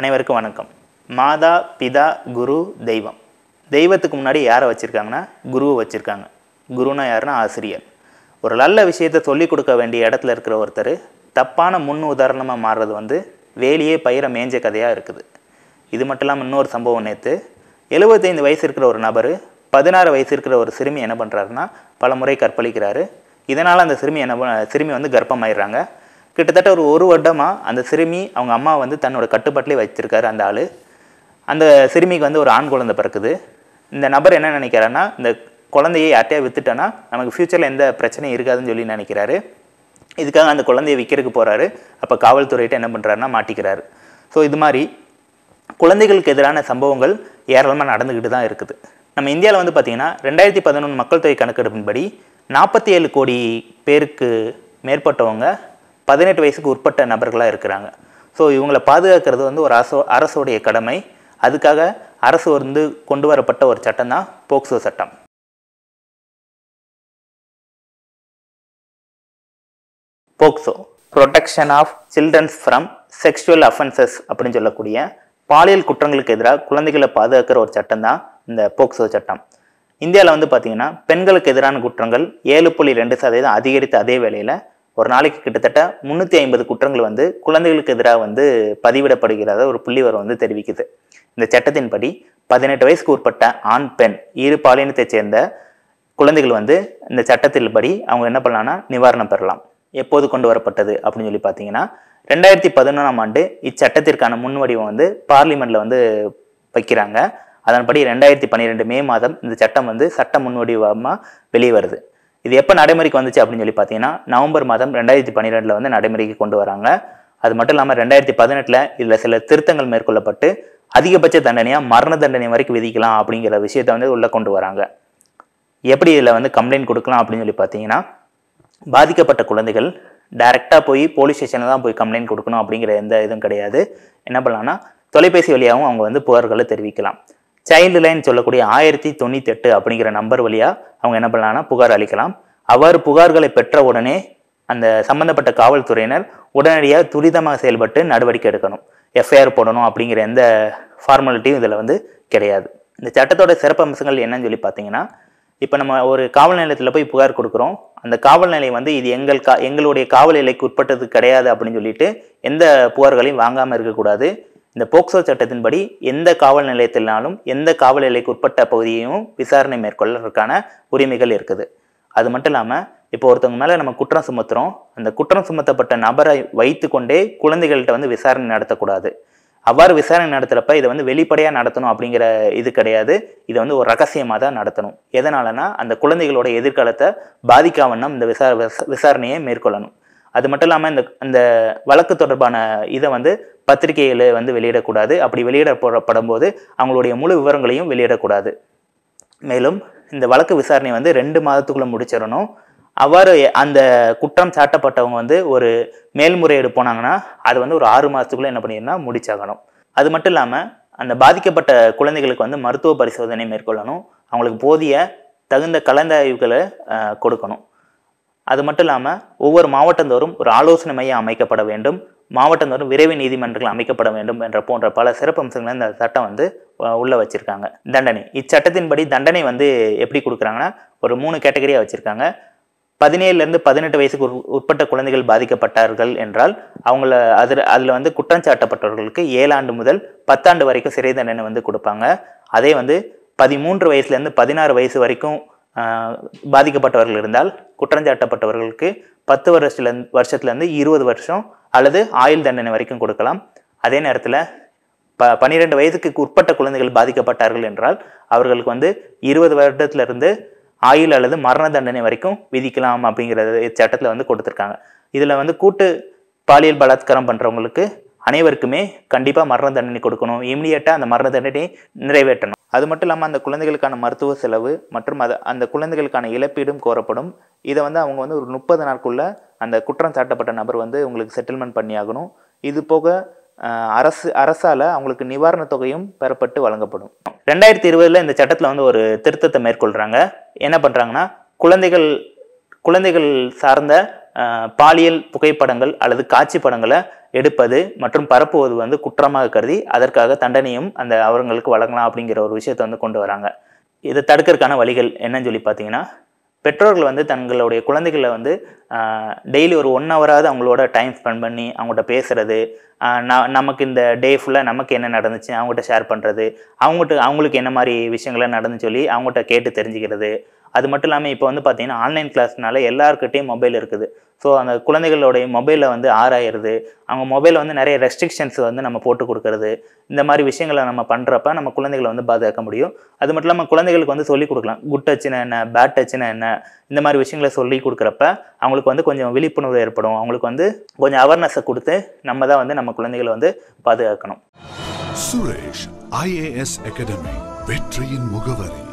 அனைவருக்கும் வணக்கம் மாதா பிதா குரு தெய்வம் தெய்வத்துக்கு முன்னாடி யாரை வச்சுருக்காங்கன்னா குருவை வச்சுருக்காங்க குருனா யாருன்னா ஆசிரியர் ஒரு நல்ல விஷயத்தை சொல்லிக் கொடுக்க வேண்டிய இடத்துல இருக்கிற ஒருத்தர் தப்பான முன் உதாரணமாக மாறுறது வந்து வேலியே பயிர மேஞ்ச கதையாக இருக்குது இது மட்டும் இல்லாமல் இன்னொரு சம்பவம் நேற்று எழுபத்தைந்து வயசு இருக்கிற ஒரு நபர் பதினாறு வயசு இருக்கிற ஒரு சிறுமி என்ன பண்ணுறாருன்னா பல முறை கற்பழிக்கிறாரு இதனால் அந்த சிறுமி என்ன சிறுமி வந்து கர்ப்பமாயிடுறாங்க கிட்டத்தட்ட ஒரு ஒரு வருடமாக அந்த சிறுமி அவங்க அம்மா வந்து தன்னோட கட்டுப்பாட்டிலே வச்சுருக்காரு அந்த ஆள் அந்த சிறுமிக்கு வந்து ஒரு ஆண் குழந்தை பிறக்குது இந்த நபர் என்ன நினைக்கிறாருன்னா இந்த குழந்தையை யார்ட்டையாக விற்றுட்டோன்னா நமக்கு ஃப்யூச்சரில் எந்த பிரச்சனையும் இருக்காதுன்னு சொல்லி நினைக்கிறாரு இதுக்காக அந்த குழந்தையை விற்கிறதுக்கு போகிறாரு அப்போ காவல்துறையிட்ட என்ன பண்ணுறாருன்னா மாட்டிக்கிறாரு ஸோ இது மாதிரி குழந்தைகளுக்கு எதிரான சம்பவங்கள் ஏராளமாக நடந்துக்கிட்டு தான் இருக்குது நம்ம இந்தியாவில் வந்து பார்த்திங்கன்னா ரெண்டாயிரத்தி பதினொன்று மக்கள் தொகை கணக்கெடுப்பின்படி நாற்பத்தி ஏழு கோடி பேருக்கு மேற்பட்டவங்க பதினெட்டு வயசுக்கு உட்பட்ட நபர்களாக இருக்கிறாங்க ஸோ இவங்களை பாதுகாக்கிறது வந்து ஒரு அரசோ அரசோடைய கடமை அதுக்காக அரசு வந்து கொண்டு வரப்பட்ட ஒரு சட்டம் தான் போக்சோ சட்டம் POCSO protection of childrens from sexual offences அப்படின்னு சொல்லக்கூடிய பாலியல் குற்றங்களுக்கு எதிராக குழந்தைகளை பாதுகாக்கிற ஒரு சட்டம் தான் இந்த போக்சோ சட்டம் இந்தியாவில் வந்து பார்த்திங்கன்னா பெண்களுக்கு எதிரான குற்றங்கள் ஏழு புள்ளி ரெண்டு சதவீதம் அதிகரித்த அதே வேளையில் ஒரு நாளைக்கு கிட்டத்தட்ட முன்னூத்தி ஐம்பது குற்றங்கள் வந்து குழந்தைகளுக்கு எதிராக வந்து பதிவிடப்படுகிறத ஒரு புள்ளிவரம் வந்து தெரிவிக்குது இந்த சட்டத்தின்படி பதினெட்டு வயசுக்கு உட்பட்ட ஆண் பெண் இரு பாலினத்தை சேர்ந்த குழந்தைகள் வந்து இந்த சட்டத்தின்படி அவங்க என்ன பண்ணலாம்னா நிவாரணம் பெறலாம் எப்போது கொண்டு வரப்பட்டது அப்படின்னு சொல்லி பார்த்தீங்கன்னா ரெண்டாயிரத்தி பதினொன்றாம் ஆண்டு இச்சட்டத்திற்கான முன்வடிவம் வந்து பார்லிமெண்ட்ல வந்து வைக்கிறாங்க அதன்படி ரெண்டாயிரத்தி பன்னிரெண்டு மே மாதம் இந்த சட்டம் வந்து சட்ட முன்வடிவமாக வெளியே வருது இது எப்போ நடைமுறைக்கு வந்துச்சு அப்படின்னு சொல்லி பார்த்தீங்கன்னா நவம்பர் மாதம் ரெண்டாயிரத்தி பன்னிரெண்டில் வந்து நடைமுறைக்கு கொண்டு வராங்க அது மட்டும் இல்லாமல் ரெண்டாயிரத்தி பதினெட்டில் இதில் சில திருத்தங்கள் மேற்கொள்ளப்பட்டு அதிகபட்ச தண்டனையாக மரண தண்டனை வரைக்கும் விதிக்கலாம் அப்படிங்கிற விஷயத்தை வந்து உள்ளே கொண்டு வராங்க எப்படி இதில் வந்து கம்ப்ளைண்ட் கொடுக்கலாம் அப்படின்னு சொல்லி பார்த்தீங்கன்னா பாதிக்கப்பட்ட குழந்தைகள் டைரெக்டாக போய் போலீஸ் ஸ்டேஷனில் தான் போய் கம்ப்ளைண்ட் கொடுக்கணும் அப்படிங்கிற எந்த இதுவும் கிடையாது என்ன பண்ணலாம்னா தொலைபேசி வழியாகவும் அவங்க வந்து புகார்களை தெரிவிக்கலாம் சைல்டு லைன் சொல்லக்கூடிய ஆயிரத்தி தொண்ணூற்றி எட்டு அப்படிங்கிற நம்பர் வழியாக அவங்க என்ன பண்ணலாம்னா புகார் அளிக்கலாம் அவ்வாறு புகார்களை பெற்ற உடனே அந்த சம்பந்தப்பட்ட காவல்துறையினர் உடனடியாக துரிதமாக செயல்பட்டு நடவடிக்கை எடுக்கணும் எஃப்ஐஆர் போடணும் அப்படிங்கிற எந்த ஃபார்மாலிட்டியும் இதில் வந்து கிடையாது இந்த சட்டத்தோட சிறப்பம்சங்கள் என்னன்னு சொல்லி பார்த்தீங்கன்னா இப்போ நம்ம ஒரு காவல் நிலையத்தில் போய் புகார் கொடுக்குறோம் அந்த காவல் நிலையம் வந்து இது எங்கள் கா எங்களுடைய காவல் எல்லைக்கு உட்பட்டது கிடையாது அப்படின்னு சொல்லிட்டு எந்த புகார்களையும் வாங்காமல் இருக்கக்கூடாது இந்த போக்சோ சட்டத்தின்படி எந்த காவல் நிலையத்தினாலும் எந்த காவல் எல்லைக்கு உட்பட்ட பகுதியையும் விசாரணை மேற்கொள்வதற்கான உரிமைகள் இருக்குது அது மட்டும் இல்லாமல் இப்போ ஒருத்தவங்க மேலே நம்ம குற்றம் சுமத்துறோம் அந்த குற்றம் சுமத்தப்பட்ட நபரை வைத்து கொண்டே குழந்தைகள்கிட்ட வந்து விசாரணை நடத்தக்கூடாது அவ்வாறு விசாரணை நடத்துகிறப்ப இதை வந்து வெளிப்படையாக நடத்தணும் அப்படிங்கிற இது கிடையாது இதை வந்து ஒரு ரகசியமாக தான் நடத்தணும் எதனாலனா அந்த குழந்தைகளோட எதிர்காலத்தை பாதிக்காமன்னா இந்த விசா விசாரணையை மேற்கொள்ளணும் அது மட்டும் இல்லாமல் இந்த அந்த வழக்கு தொடர்பான இதை வந்து பத்திரிகையில் வந்து வெளியிடக்கூடாது அப்படி வெளியிடப்படப்படும் போது அவங்களுடைய முழு விவரங்களையும் வெளியிடக்கூடாது மேலும் இந்த வழக்கு விசாரணை வந்து ரெண்டு மாதத்துக்குள்ளே முடிச்சிடணும் அவ்வாறு அந்த குற்றம் சாட்டப்பட்டவங்க வந்து ஒரு மேல்முறையீடு போனாங்கன்னா அது வந்து ஒரு ஆறு மாதத்துக்குள்ளே என்ன பண்ணிடுன்னா முடிச்சாகணும் அது மட்டும் இல்லாமல் அந்த பாதிக்கப்பட்ட குழந்தைகளுக்கு வந்து மருத்துவ பரிசோதனை மேற்கொள்ளணும் அவங்களுக்கு போதிய தகுந்த கலந்தாய்வுகளை கொடுக்கணும் அது மட்டும் இல்லாமல் ஒவ்வொரு மாவட்டந்தோறும் ஒரு ஆலோசனை மையம் அமைக்கப்பட வேண்டும் மாவட்டந்தோறும் விரைவு நீதிமன்றங்கள் அமைக்கப்பட வேண்டும் என்ற போன்ற பல சிறப்பு அம்சங்களை இந்த சட்டம் வந்து உள்ளே வச்சுருக்காங்க தண்டனை இச்சட்டத்தின்படி தண்டனை வந்து எப்படி கொடுக்குறாங்கன்னா ஒரு மூணு கேட்டகரியாக வச்சுருக்காங்க பதினேழுலேருந்து பதினெட்டு வயசுக்கு உட்பட்ட குழந்தைகள் பாதிக்கப்பட்டார்கள் என்றால் அவங்கள அதில் அதில் வந்து குற்றஞ்சாட்டப்பட்டவர்களுக்கு ஏழாண்டு முதல் பத்தாண்டு வரைக்கும் சிறை தண்டனை வந்து கொடுப்பாங்க அதே வந்து பதிமூன்று வயசுலேருந்து பதினாறு வயசு வரைக்கும் பாதிக்கப்பட்டவர்கள் இருந்தால் குற்றஞ்சாட்டப்பட்டவர்களுக்கு பத்து வருஷத்துல வருஷத்துலேருந்து இருபது வருஷம் அல்லது ஆயுள் தண்டனை வரைக்கும் கொடுக்கலாம் அதே நேரத்தில் ப பன்னிரெண்டு வயதுக்கு உட்பட்ட குழந்தைகள் பாதிக்கப்பட்டார்கள் என்றால் அவர்களுக்கு வந்து இருபது வருடத்திலிருந்து ஆயுள் அல்லது மரண தண்டனை வரைக்கும் விதிக்கலாம் அப்படிங்கிறத சட்டத்தில் வந்து கொடுத்துருக்காங்க இதில் வந்து கூட்டு பாலியல் பலாத்காரம் பண்ணுறவங்களுக்கு அனைவருக்குமே கண்டிப்பாக மரண தண்டனை கொடுக்கணும் இம்மிடியட்டாக அந்த மரண தண்டனை நிறைவேற்றணும் அது மட்டும் இல்லாமல் அந்த குழந்தைகளுக்கான மருத்துவ செலவு மற்றும் அது அந்த குழந்தைகளுக்கான இழப்பீடும் கோரப்படும் இதை வந்து அவங்க வந்து ஒரு முப்பது நாட்குள்ளே அந்த குற்றம் சாட்டப்பட்ட நபர் வந்து உங்களுக்கு செட்டில்மெண்ட் பண்ணியாகணும் இது போக அரசு அரசால் அவங்களுக்கு நிவாரணத் தொகையும் பெறப்பட்டு வழங்கப்படும் ரெண்டாயிரத்தி இருபதில் இந்த சட்டத்தில் வந்து ஒரு திருத்தத்தை மேற்கொள்கிறாங்க என்ன பண்ணுறாங்கன்னா குழந்தைகள் குழந்தைகள் சார்ந்த பாலியல் புகைப்படங்கள் அல்லது காட்சி படங்களை எடுப்பது மற்றும் பரப்புவது வந்து குற்றமாக கருதி அதற்காக தண்டனையும் அந்த அவர்களுக்கு வழங்கலாம் அப்படிங்கிற ஒரு விஷயத்தை வந்து கொண்டு வராங்க இதை தடுக்கிறதுக்கான வழிகள் என்னன்னு சொல்லி பார்த்தீங்கன்னா பெற்றோர்கள் வந்து தங்களுடைய குழந்தைகளை வந்து டெய்லி ஒரு ஒன் ஹவராவது அவங்களோட டைம் ஸ்பெண்ட் பண்ணி அவங்கள்ட்ட பேசுகிறது நான் நமக்கு இந்த டே ஃபுல்லாக நமக்கு என்ன நடந்துச்சு அவங்ககிட்ட ஷேர் பண்ணுறது அவங்ககிட்ட அவங்களுக்கு என்ன மாதிரி விஷயங்கள்லாம் நடந்துச்சு சொல்லி அவங்ககிட்ட கேட்டு தெரிஞ்சுக்கிறது அது மட்டும் இல்லாமல் இப்போ வந்து பார்த்தீங்கன்னா ஆன்லைன் கிளாஸ்னால எல்லாருக்கிட்டையும் மொபைல் இருக்குது ஸோ அந்த குழந்தைகளுடைய மொபைலில் வந்து ஆராயிறது அவங்க மொபைலில் வந்து நிறைய ரெஸ்ட்ரிக்ஷன்ஸ் வந்து நம்ம போட்டு கொடுக்கறது இந்த மாதிரி விஷயங்களை நம்ம பண்ணுறப்ப நம்ம குழந்தைகளை வந்து பாதுகாக்க முடியும் அது மட்டும் இல்லாமல் குழந்தைகளுக்கு வந்து சொல்லிக் கொடுக்கலாம் குட் டச்சுனா என்ன பேட் டச்சுனா என்ன இந்த மாதிரி விஷயங்களை சொல்லி கொடுக்குறப்ப அவங்களுக்கு வந்து கொஞ்சம் விழிப்புணர்வு ஏற்படும் அவங்களுக்கு வந்து கொஞ்சம் அவேர்னஸை கொடுத்து நம்ம தான் வந்து நம்ம குழந்தைகளை வந்து பாதுகாக்கணும் சுரேஷ் ஐஏஎஸ் அகாடமி வெற்றியின் முகவரி